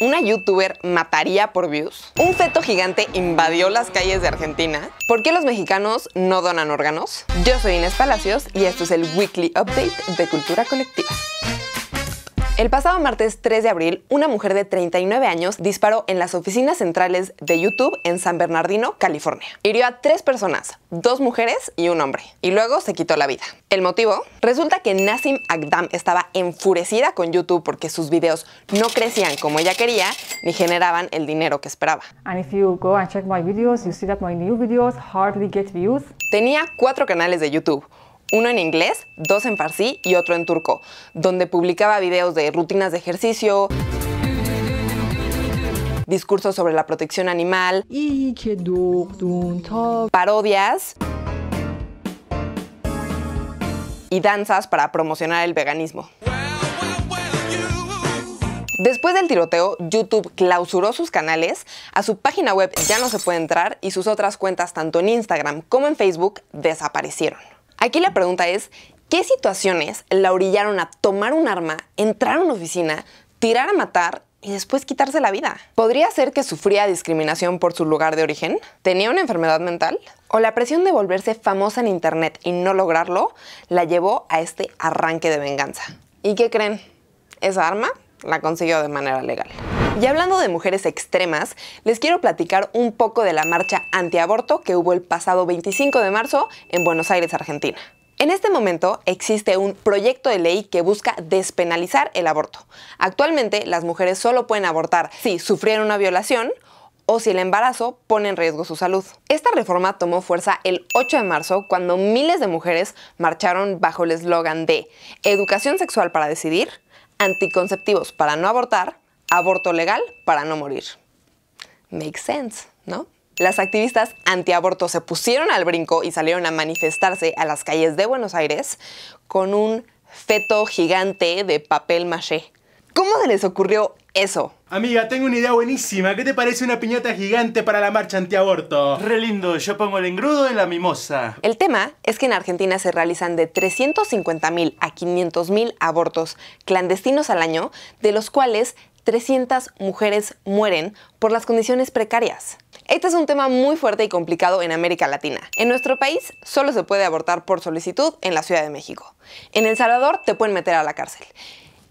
¿Una youtuber mataría por views? ¿Un feto gigante invadió las calles de Argentina? ¿Por qué los mexicanos no donan órganos? Yo soy Inés Palacios y esto es el Weekly Update de Cultura Colectiva. El pasado martes 3 de abril, una mujer de 39 años disparó en las oficinas centrales de YouTube en San Bernardino, California. Hirió a tres personas, dos mujeres y un hombre, y luego se quitó la vida. ¿El motivo? Resulta que Nassim Agdam estaba enfurecida con YouTube porque sus videos no crecían como ella quería ni generaban el dinero que esperaba. Tenía cuatro canales de YouTube uno en inglés, dos en farsi y otro en turco, donde publicaba videos de rutinas de ejercicio, discursos sobre la protección animal, parodias y danzas para promocionar el veganismo. Después del tiroteo, YouTube clausuró sus canales, a su página web ya no se puede entrar y sus otras cuentas tanto en Instagram como en Facebook desaparecieron. Aquí la pregunta es, ¿qué situaciones la orillaron a tomar un arma, entrar a una oficina, tirar a matar y después quitarse la vida. ¿Podría ser que sufría discriminación por su lugar de origen? ¿Tenía una enfermedad mental? ¿O la presión de volverse famosa en Internet y no lograrlo la llevó a este arranque de venganza? ¿Y qué creen? Esa arma la consiguió de manera legal. Y hablando de mujeres extremas, les quiero platicar un poco de la marcha antiaborto que hubo el pasado 25 de marzo en Buenos Aires, Argentina. En este momento existe un proyecto de ley que busca despenalizar el aborto. Actualmente las mujeres solo pueden abortar si sufrieron una violación o si el embarazo pone en riesgo su salud. Esta reforma tomó fuerza el 8 de marzo cuando miles de mujeres marcharon bajo el eslogan de educación sexual para decidir, anticonceptivos para no abortar, aborto legal para no morir. Make sense, ¿no? Las activistas antiaborto se pusieron al brinco y salieron a manifestarse a las calles de Buenos Aires con un feto gigante de papel maché. ¿Cómo se les ocurrió eso? Amiga, tengo una idea buenísima. ¿Qué te parece una piñata gigante para la marcha antiaborto? Re lindo, yo pongo el engrudo en la mimosa. El tema es que en Argentina se realizan de 350.000 a 500.000 abortos clandestinos al año, de los cuales 300 mujeres mueren por las condiciones precarias. Este es un tema muy fuerte y complicado en América Latina. En nuestro país solo se puede abortar por solicitud en la Ciudad de México. En El Salvador te pueden meter a la cárcel.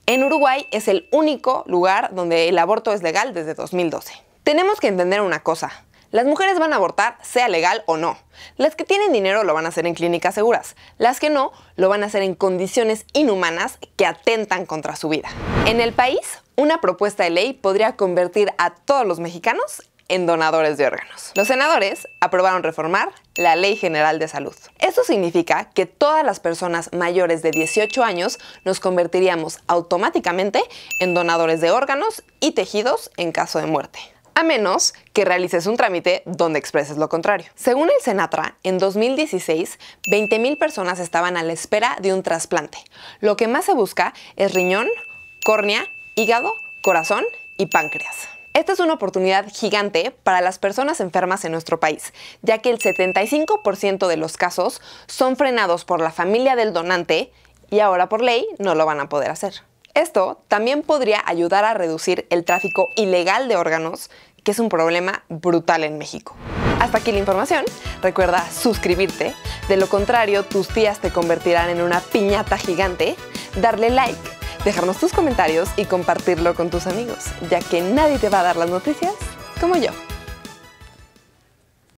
En Uruguay es el único lugar donde el aborto es legal desde 2012. Tenemos que entender una cosa. Las mujeres van a abortar sea legal o no. Las que tienen dinero lo van a hacer en clínicas seguras. Las que no lo van a hacer en condiciones inhumanas que atentan contra su vida. En el país, una propuesta de ley podría convertir a todos los mexicanos en donadores de órganos. Los senadores aprobaron reformar la Ley General de Salud. Esto significa que todas las personas mayores de 18 años nos convertiríamos automáticamente en donadores de órganos y tejidos en caso de muerte a menos que realices un trámite donde expreses lo contrario. Según el Senatra, en 2016, 20.000 personas estaban a la espera de un trasplante. Lo que más se busca es riñón, córnea hígado, corazón y páncreas. Esta es una oportunidad gigante para las personas enfermas en nuestro país, ya que el 75% de los casos son frenados por la familia del donante y ahora por ley no lo van a poder hacer. Esto también podría ayudar a reducir el tráfico ilegal de órganos, que es un problema brutal en México. Hasta aquí la información. Recuerda suscribirte, de lo contrario tus tías te convertirán en una piñata gigante, darle like dejarnos tus comentarios y compartirlo con tus amigos, ya que nadie te va a dar las noticias como yo.